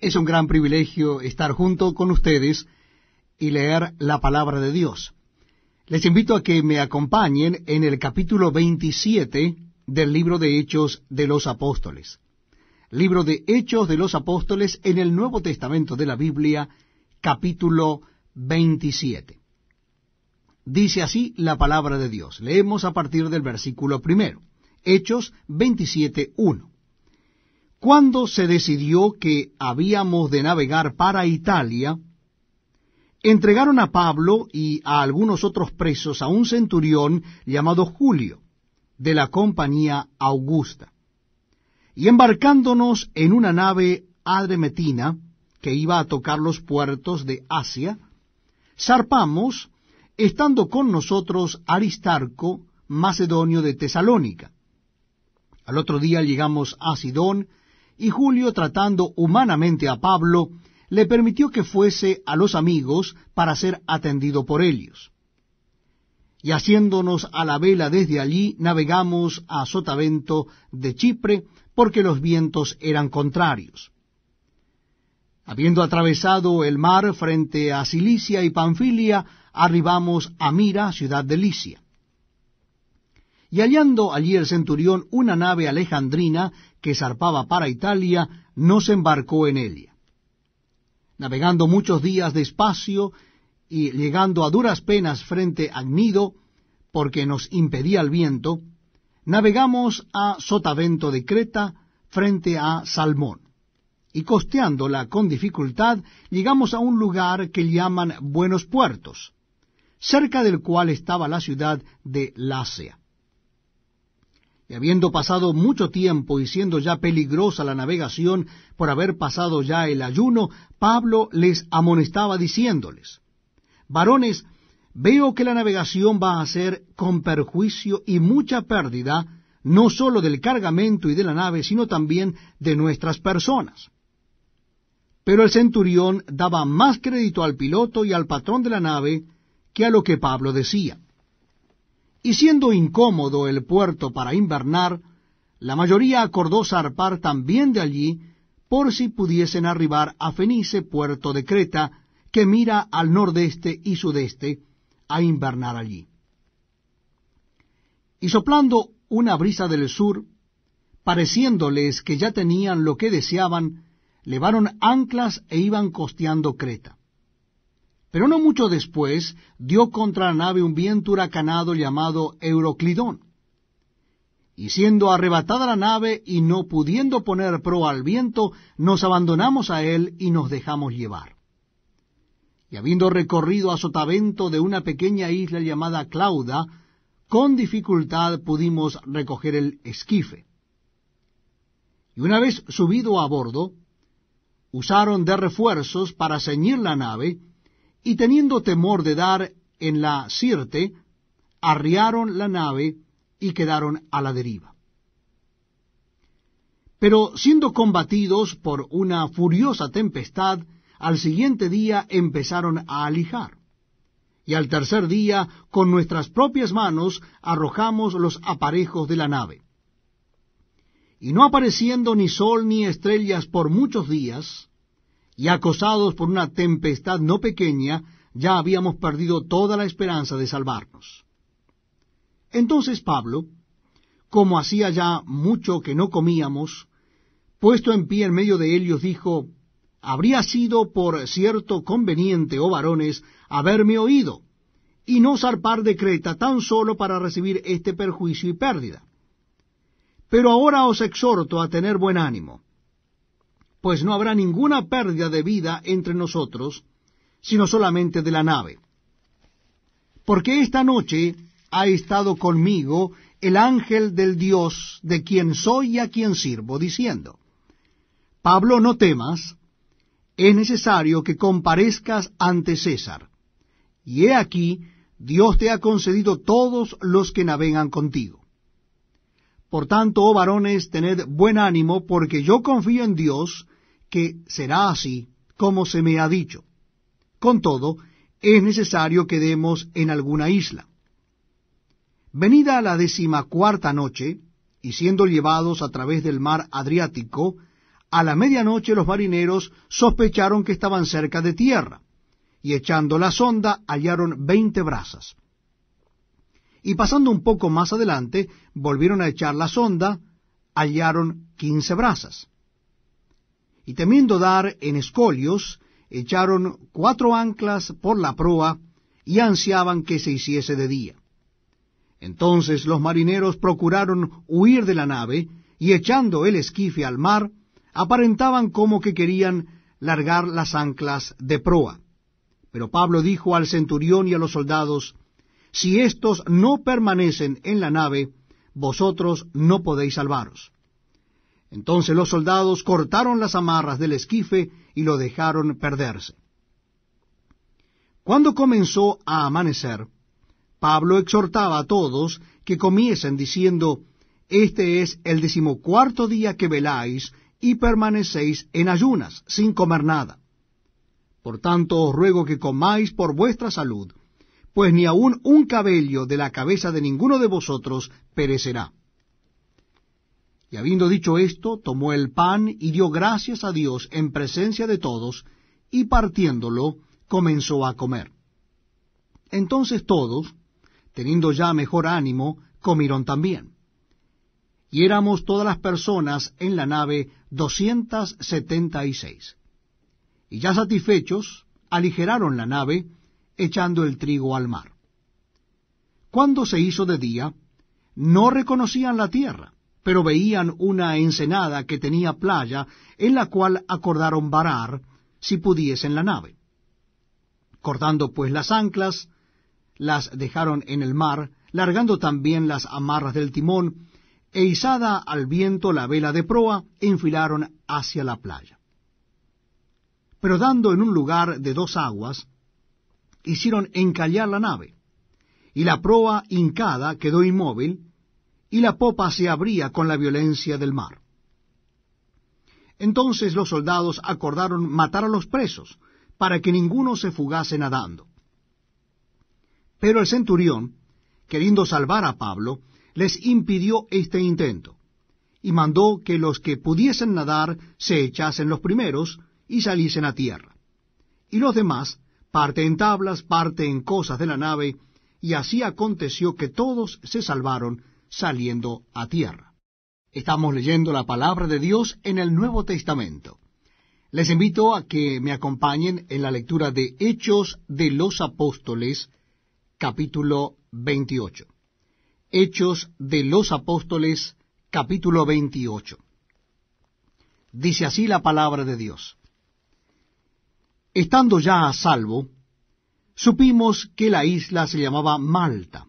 Es un gran privilegio estar junto con ustedes y leer la palabra de Dios. Les invito a que me acompañen en el capítulo 27 del libro de Hechos de los Apóstoles. Libro de Hechos de los Apóstoles en el Nuevo Testamento de la Biblia, capítulo 27. Dice así la palabra de Dios. Leemos a partir del versículo primero. Hechos 27.1. Cuando se decidió que habíamos de navegar para Italia, entregaron a Pablo y a algunos otros presos a un centurión llamado Julio, de la compañía Augusta. Y embarcándonos en una nave adremetina que iba a tocar los puertos de Asia, zarpamos, estando con nosotros Aristarco, macedonio de Tesalónica. Al otro día llegamos a Sidón, y Julio, tratando humanamente a Pablo, le permitió que fuese a los amigos para ser atendido por ellos. Y haciéndonos a la vela desde allí, navegamos a Sotavento de Chipre, porque los vientos eran contrarios. Habiendo atravesado el mar frente a Cilicia y Panfilia, arribamos a Mira, ciudad de Licia. Y hallando allí el centurión una nave alejandrina que zarpaba para Italia, nos embarcó en ella. Navegando muchos días despacio y llegando a duras penas frente a nido, porque nos impedía el viento, navegamos a Sotavento de Creta frente a Salmón. Y costeándola con dificultad, llegamos a un lugar que llaman Buenos Puertos, cerca del cual estaba la ciudad de Lacia y habiendo pasado mucho tiempo y siendo ya peligrosa la navegación por haber pasado ya el ayuno, Pablo les amonestaba diciéndoles, varones, veo que la navegación va a ser con perjuicio y mucha pérdida, no sólo del cargamento y de la nave, sino también de nuestras personas. Pero el centurión daba más crédito al piloto y al patrón de la nave que a lo que Pablo decía. Y siendo incómodo el puerto para invernar, la mayoría acordó zarpar también de allí por si pudiesen arribar a Fenice, puerto de Creta, que mira al nordeste y sudeste, a invernar allí. Y soplando una brisa del sur, pareciéndoles que ya tenían lo que deseaban, levaron anclas e iban costeando Creta. Pero no mucho después dio contra la nave un viento huracanado llamado Euroclidón. Y siendo arrebatada la nave y no pudiendo poner pro al viento, nos abandonamos a él y nos dejamos llevar. Y habiendo recorrido a sotavento de una pequeña isla llamada Clauda, con dificultad pudimos recoger el esquife. Y una vez subido a bordo, usaron de refuerzos para ceñir la nave, y teniendo temor de dar en la Sirte, arriaron la nave y quedaron a la deriva. Pero siendo combatidos por una furiosa tempestad, al siguiente día empezaron a alijar. Y al tercer día, con nuestras propias manos, arrojamos los aparejos de la nave. Y no apareciendo ni sol ni estrellas por muchos días, y acosados por una tempestad no pequeña, ya habíamos perdido toda la esperanza de salvarnos. Entonces Pablo, como hacía ya mucho que no comíamos, puesto en pie en medio de ellos, dijo, Habría sido por cierto conveniente, oh varones, haberme oído, y no zarpar de Creta tan solo para recibir este perjuicio y pérdida. Pero ahora os exhorto a tener buen ánimo pues no habrá ninguna pérdida de vida entre nosotros, sino solamente de la nave. Porque esta noche ha estado conmigo el ángel del Dios de quien soy y a quien sirvo, diciendo, Pablo, no temas, es necesario que comparezcas ante César. Y he aquí, Dios te ha concedido todos los que navegan contigo. Por tanto, oh varones, tened buen ánimo, porque yo confío en Dios, que será así como se me ha dicho. Con todo, es necesario que demos en alguna isla. Venida la decimacuarta noche, y siendo llevados a través del mar Adriático, a la medianoche los marineros sospecharon que estaban cerca de tierra, y echando la sonda hallaron veinte brazas. Y pasando un poco más adelante, volvieron a echar la sonda, hallaron quince brazas y temiendo dar en escolios, echaron cuatro anclas por la proa y ansiaban que se hiciese de día. Entonces los marineros procuraron huir de la nave y echando el esquife al mar, aparentaban como que querían largar las anclas de proa. Pero Pablo dijo al centurión y a los soldados, Si estos no permanecen en la nave, vosotros no podéis salvaros. Entonces los soldados cortaron las amarras del esquife y lo dejaron perderse. Cuando comenzó a amanecer, Pablo exhortaba a todos que comiesen diciendo, Este es el decimocuarto día que veláis y permanecéis en ayunas, sin comer nada. Por tanto os ruego que comáis por vuestra salud, pues ni aun un cabello de la cabeza de ninguno de vosotros perecerá. Y habiendo dicho esto, tomó el pan y dio gracias a Dios en presencia de todos, y partiéndolo, comenzó a comer. Entonces todos, teniendo ya mejor ánimo, comieron también. Y éramos todas las personas en la nave doscientas setenta y seis. Y ya satisfechos, aligeraron la nave, echando el trigo al mar. Cuando se hizo de día, no reconocían la tierra pero veían una ensenada que tenía playa, en la cual acordaron varar, si pudiesen la nave. Cortando pues las anclas, las dejaron en el mar, largando también las amarras del timón, e izada al viento la vela de proa, enfilaron hacia la playa. Pero dando en un lugar de dos aguas, hicieron encallar la nave, y la proa hincada quedó inmóvil, y la popa se abría con la violencia del mar. Entonces los soldados acordaron matar a los presos, para que ninguno se fugase nadando. Pero el centurión, queriendo salvar a Pablo, les impidió este intento, y mandó que los que pudiesen nadar se echasen los primeros y saliesen a tierra, y los demás, parte en tablas, parte en cosas de la nave, y así aconteció que todos se salvaron saliendo a tierra. Estamos leyendo la palabra de Dios en el Nuevo Testamento. Les invito a que me acompañen en la lectura de Hechos de los Apóstoles, capítulo 28. Hechos de los Apóstoles, capítulo 28. Dice así la palabra de Dios. Estando ya a salvo, supimos que la isla se llamaba Malta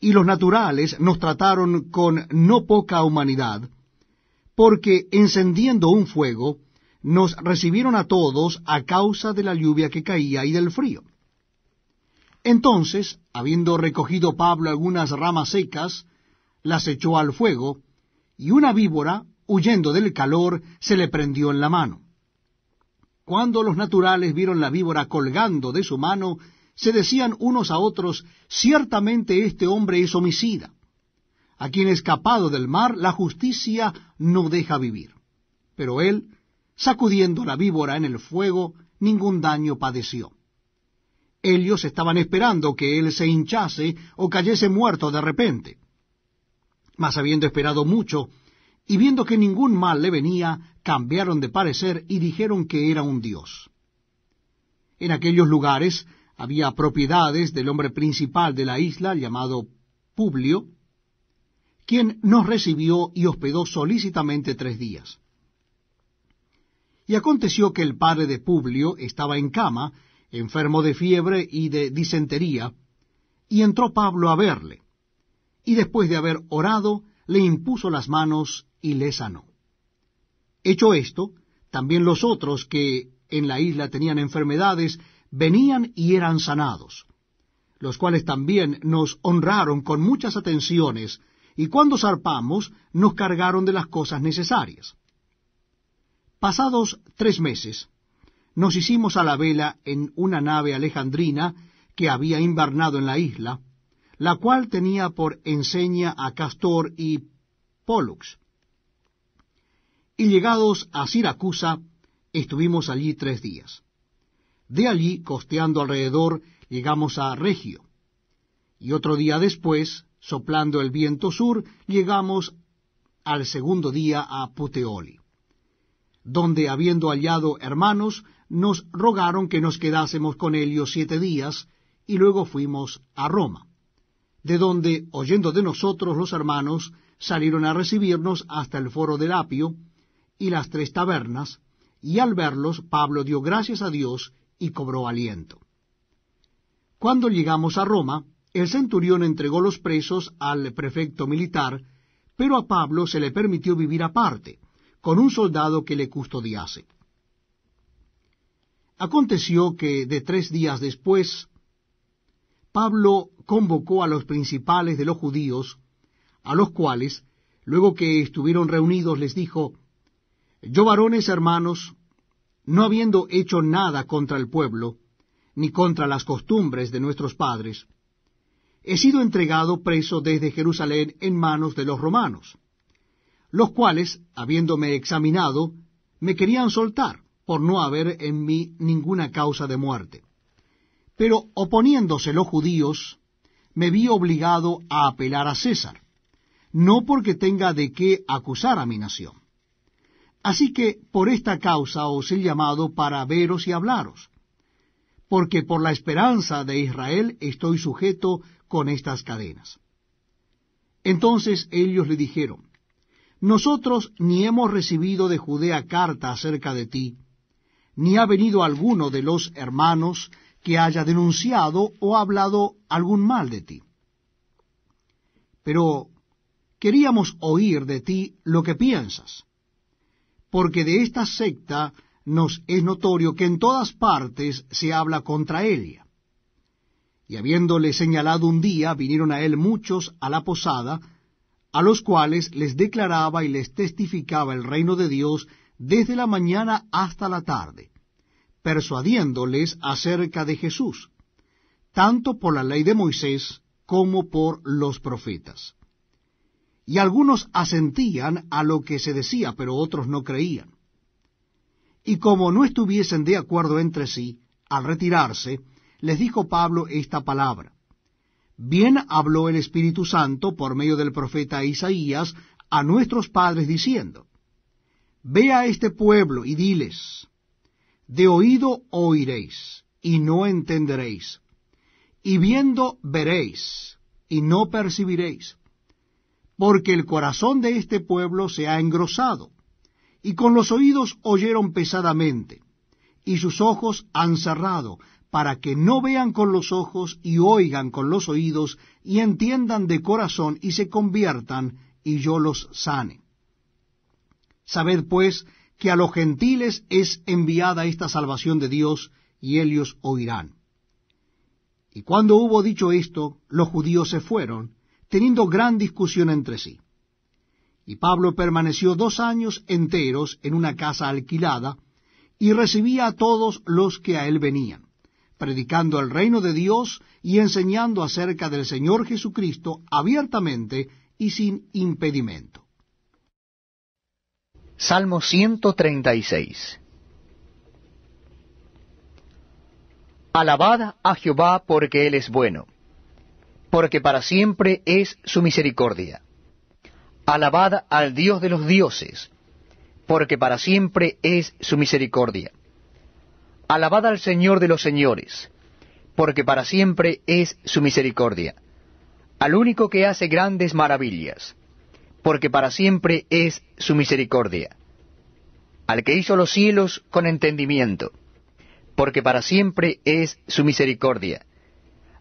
y los naturales nos trataron con no poca humanidad, porque encendiendo un fuego, nos recibieron a todos a causa de la lluvia que caía y del frío. Entonces, habiendo recogido Pablo algunas ramas secas, las echó al fuego, y una víbora, huyendo del calor, se le prendió en la mano. Cuando los naturales vieron la víbora colgando de su mano, se decían unos a otros, ciertamente este hombre es homicida. A quien escapado del mar, la justicia no deja vivir. Pero él, sacudiendo la víbora en el fuego, ningún daño padeció. Ellos estaban esperando que él se hinchase o cayese muerto de repente. Mas habiendo esperado mucho, y viendo que ningún mal le venía, cambiaron de parecer y dijeron que era un dios. En aquellos lugares había propiedades del hombre principal de la isla, llamado Publio, quien nos recibió y hospedó solícitamente tres días. Y aconteció que el padre de Publio estaba en cama, enfermo de fiebre y de disentería, y entró Pablo a verle, y después de haber orado, le impuso las manos y le sanó. Hecho esto, también los otros que en la isla tenían enfermedades venían y eran sanados, los cuales también nos honraron con muchas atenciones, y cuando zarpamos nos cargaron de las cosas necesarias. Pasados tres meses, nos hicimos a la vela en una nave alejandrina que había invernado en la isla, la cual tenía por enseña a Castor y Pollux. Y llegados a Siracusa, estuvimos allí tres días. De allí, costeando alrededor, llegamos a Regio. Y otro día después, soplando el viento sur, llegamos al segundo día a Puteoli, donde, habiendo hallado hermanos, nos rogaron que nos quedásemos con ellos siete días, y luego fuimos a Roma, de donde, oyendo de nosotros los hermanos, salieron a recibirnos hasta el foro del Apio y las tres tabernas, y al verlos Pablo dio gracias a Dios y cobró aliento. Cuando llegamos a Roma, el centurión entregó los presos al prefecto militar, pero a Pablo se le permitió vivir aparte, con un soldado que le custodiase. Aconteció que de tres días después, Pablo convocó a los principales de los judíos, a los cuales, luego que estuvieron reunidos, les dijo, Yo varones hermanos, no habiendo hecho nada contra el pueblo, ni contra las costumbres de nuestros padres, he sido entregado preso desde Jerusalén en manos de los romanos, los cuales, habiéndome examinado, me querían soltar, por no haber en mí ninguna causa de muerte. Pero oponiéndose los judíos, me vi obligado a apelar a César, no porque tenga de qué acusar a mi nación Así que por esta causa os he llamado para veros y hablaros, porque por la esperanza de Israel estoy sujeto con estas cadenas. Entonces ellos le dijeron, Nosotros ni hemos recibido de Judea carta acerca de ti, ni ha venido alguno de los hermanos que haya denunciado o hablado algún mal de ti. Pero queríamos oír de ti lo que piensas porque de esta secta nos es notorio que en todas partes se habla contra ella. Y habiéndole señalado un día, vinieron a él muchos a la posada, a los cuales les declaraba y les testificaba el reino de Dios desde la mañana hasta la tarde, persuadiéndoles acerca de Jesús, tanto por la ley de Moisés como por los profetas. Y algunos asentían a lo que se decía, pero otros no creían. Y como no estuviesen de acuerdo entre sí, al retirarse, les dijo Pablo esta palabra. Bien habló el Espíritu Santo por medio del profeta Isaías a nuestros padres diciendo, Ve a este pueblo y diles, de oído oiréis y no entenderéis, y viendo veréis y no percibiréis, porque el corazón de este pueblo se ha engrosado, y con los oídos oyeron pesadamente, y sus ojos han cerrado, para que no vean con los ojos y oigan con los oídos, y entiendan de corazón y se conviertan, y yo los sane. Sabed pues que a los gentiles es enviada esta salvación de Dios, y ellos oirán. Y cuando hubo dicho esto, los judíos se fueron, teniendo gran discusión entre sí. Y Pablo permaneció dos años enteros en una casa alquilada, y recibía a todos los que a él venían, predicando el reino de Dios y enseñando acerca del Señor Jesucristo abiertamente y sin impedimento. Salmo 136 Alabad a Jehová porque Él es bueno porque para siempre es su misericordia. Alabada al Dios de los dioses, porque para siempre es su misericordia. Alabada al Señor de los señores, porque para siempre es su misericordia. Al único que hace grandes maravillas, porque para siempre es su misericordia. Al que hizo los cielos con entendimiento, porque para siempre es su misericordia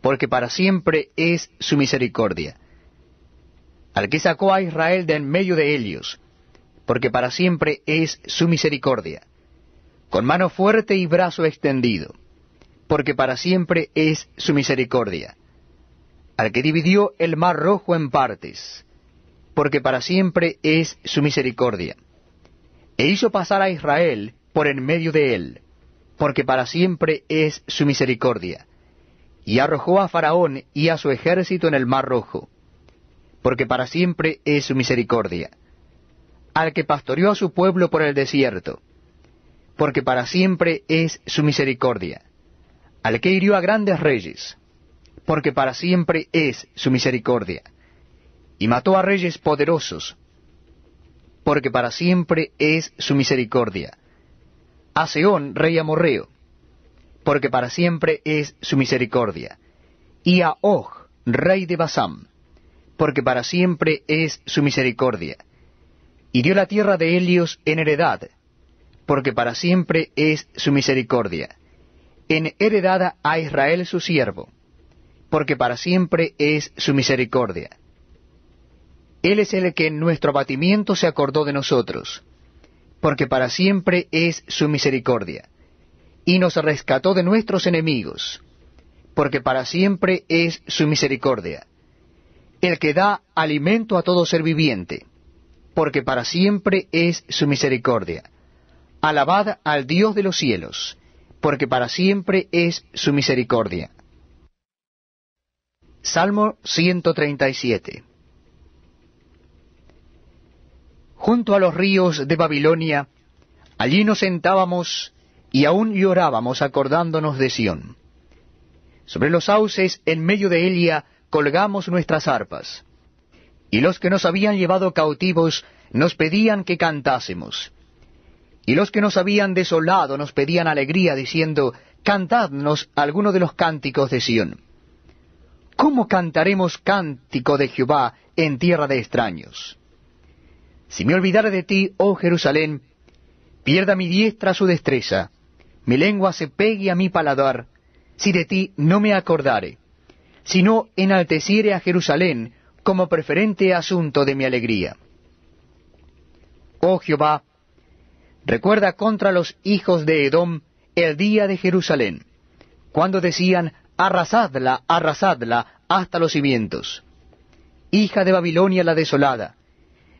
porque para siempre es su misericordia. Al que sacó a Israel de en medio de ellos, porque para siempre es su misericordia. Con mano fuerte y brazo extendido, porque para siempre es su misericordia. Al que dividió el mar rojo en partes, porque para siempre es su misericordia. E hizo pasar a Israel por en medio de él, porque para siempre es su misericordia y arrojó a Faraón y a su ejército en el mar rojo, porque para siempre es su misericordia, al que pastoreó a su pueblo por el desierto, porque para siempre es su misericordia, al que hirió a grandes reyes, porque para siempre es su misericordia, y mató a reyes poderosos, porque para siempre es su misericordia, a Seón, rey amorreo, porque para siempre es su misericordia. Y a Og, rey de Basán, porque para siempre es su misericordia. Y dio la tierra de Helios en heredad, porque para siempre es su misericordia. En heredada a Israel su siervo, porque para siempre es su misericordia. Él es el que en nuestro abatimiento se acordó de nosotros, porque para siempre es su misericordia y nos rescató de nuestros enemigos, porque para siempre es su misericordia, el que da alimento a todo ser viviente, porque para siempre es su misericordia. Alabad al Dios de los cielos, porque para siempre es su misericordia. Salmo 137 Junto a los ríos de Babilonia, allí nos sentábamos y aún llorábamos acordándonos de Sión. Sobre los sauces en medio de Elia colgamos nuestras arpas, y los que nos habían llevado cautivos nos pedían que cantásemos, y los que nos habían desolado nos pedían alegría, diciendo, Cantadnos alguno de los cánticos de Sión. ¿Cómo cantaremos cántico de Jehová en tierra de extraños? Si me olvidare de ti, oh Jerusalén, pierda mi diestra su destreza, mi lengua se pegue a mi paladar, si de ti no me acordare, sino enalteciere a Jerusalén como preferente asunto de mi alegría. Oh Jehová, recuerda contra los hijos de Edom el día de Jerusalén, cuando decían, arrasadla, arrasadla hasta los cimientos. Hija de Babilonia la desolada,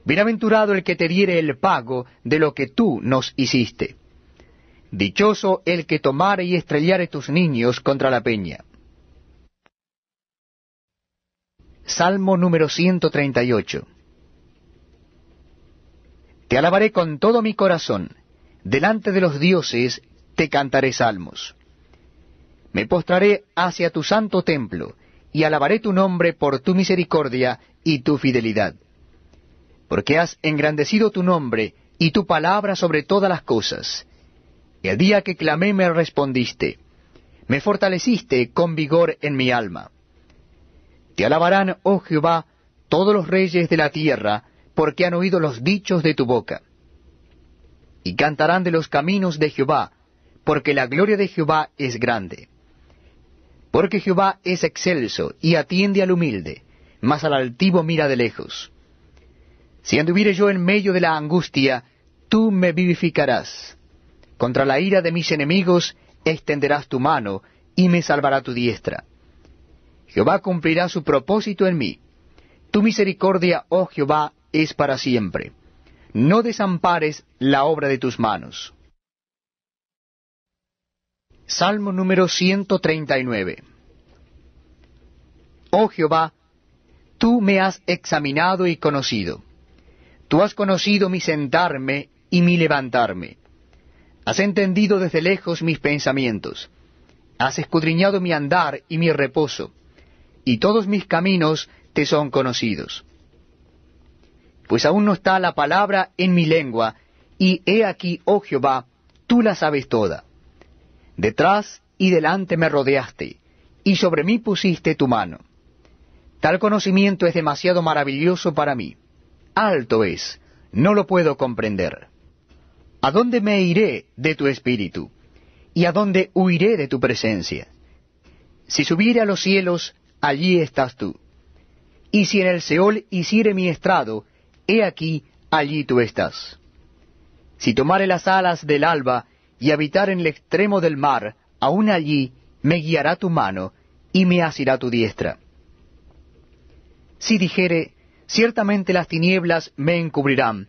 bienaventurado el que te diere el pago de lo que tú nos hiciste. Dichoso el que tomare y estrellare tus niños contra la peña. Salmo número 138. Te alabaré con todo mi corazón, delante de los dioses te cantaré salmos. Me postraré hacia tu santo templo, y alabaré tu nombre por tu misericordia y tu fidelidad. Porque has engrandecido tu nombre y tu palabra sobre todas las cosas y El día que clamé me respondiste, me fortaleciste con vigor en mi alma. Te alabarán, oh Jehová, todos los reyes de la tierra, porque han oído los dichos de tu boca. Y cantarán de los caminos de Jehová, porque la gloria de Jehová es grande. Porque Jehová es excelso y atiende al humilde, mas al altivo mira de lejos. Si anduviere yo en medio de la angustia, tú me vivificarás. Contra la ira de mis enemigos extenderás tu mano, y me salvará tu diestra. Jehová cumplirá su propósito en mí. Tu misericordia, oh Jehová, es para siempre. No desampares la obra de tus manos. Salmo número 139. Oh Jehová, tú me has examinado y conocido. Tú has conocido mi sentarme y mi levantarme. Has entendido desde lejos mis pensamientos. Has escudriñado mi andar y mi reposo, y todos mis caminos te son conocidos. Pues aún no está la palabra en mi lengua, y he aquí, oh Jehová, tú la sabes toda. Detrás y delante me rodeaste, y sobre mí pusiste tu mano. Tal conocimiento es demasiado maravilloso para mí. Alto es, no lo puedo comprender. ¿A dónde me iré de tu espíritu? ¿Y a dónde huiré de tu presencia? Si subiere a los cielos, allí estás tú. Y si en el Seol hiciere mi estrado, he aquí, allí tú estás. Si tomare las alas del alba y habitar en el extremo del mar, aún allí me guiará tu mano y me asirá tu diestra. Si dijere, ciertamente las tinieblas me encubrirán,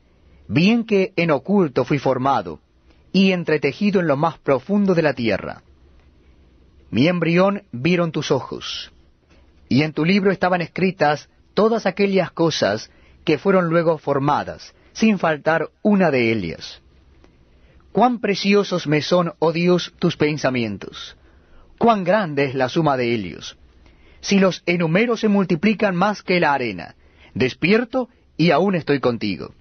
bien que en oculto fui formado, y entretejido en lo más profundo de la tierra. Mi embrión vieron tus ojos, y en tu libro estaban escritas todas aquellas cosas que fueron luego formadas, sin faltar una de ellas. Cuán preciosos me son, oh Dios, tus pensamientos, cuán grande es la suma de ellos. Si los enumero se multiplican más que la arena, despierto y aún estoy contigo.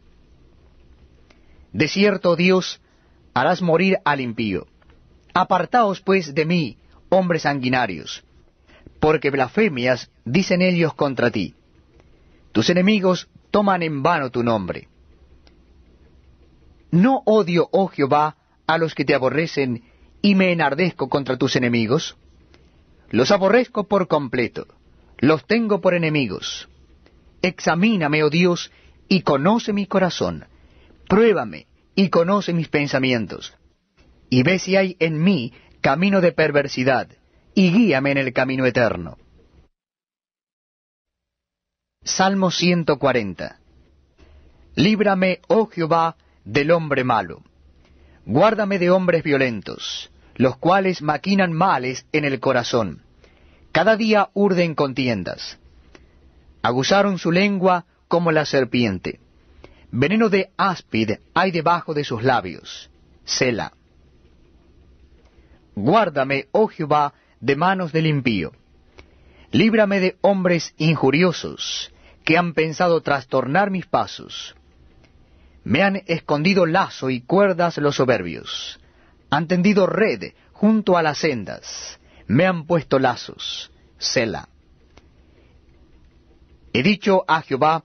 De cierto, Dios, harás morir al impío. Apartaos pues de mí, hombres sanguinarios, porque blasfemias dicen ellos contra ti. Tus enemigos toman en vano tu nombre. No odio, oh Jehová, a los que te aborrecen, y me enardezco contra tus enemigos. Los aborrezco por completo, los tengo por enemigos. Examíname, oh Dios, y conoce mi corazón pruébame y conoce mis pensamientos, y ve si hay en mí camino de perversidad, y guíame en el camino eterno. Salmo 140 Líbrame, oh Jehová, del hombre malo. Guárdame de hombres violentos, los cuales maquinan males en el corazón. Cada día urden contiendas. Aguzaron su lengua como la serpiente Veneno de áspid hay debajo de sus labios. Sela. Guárdame, oh Jehová, de manos del impío. Líbrame de hombres injuriosos, que han pensado trastornar mis pasos. Me han escondido lazo y cuerdas los soberbios. Han tendido red junto a las sendas. Me han puesto lazos. Sela. He dicho a Jehová,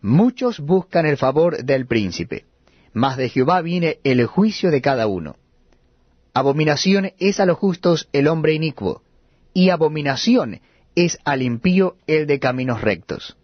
Muchos buscan el favor del príncipe, mas de Jehová viene el juicio de cada uno. Abominación es a los justos el hombre inicuo, y abominación es al impío el de caminos rectos.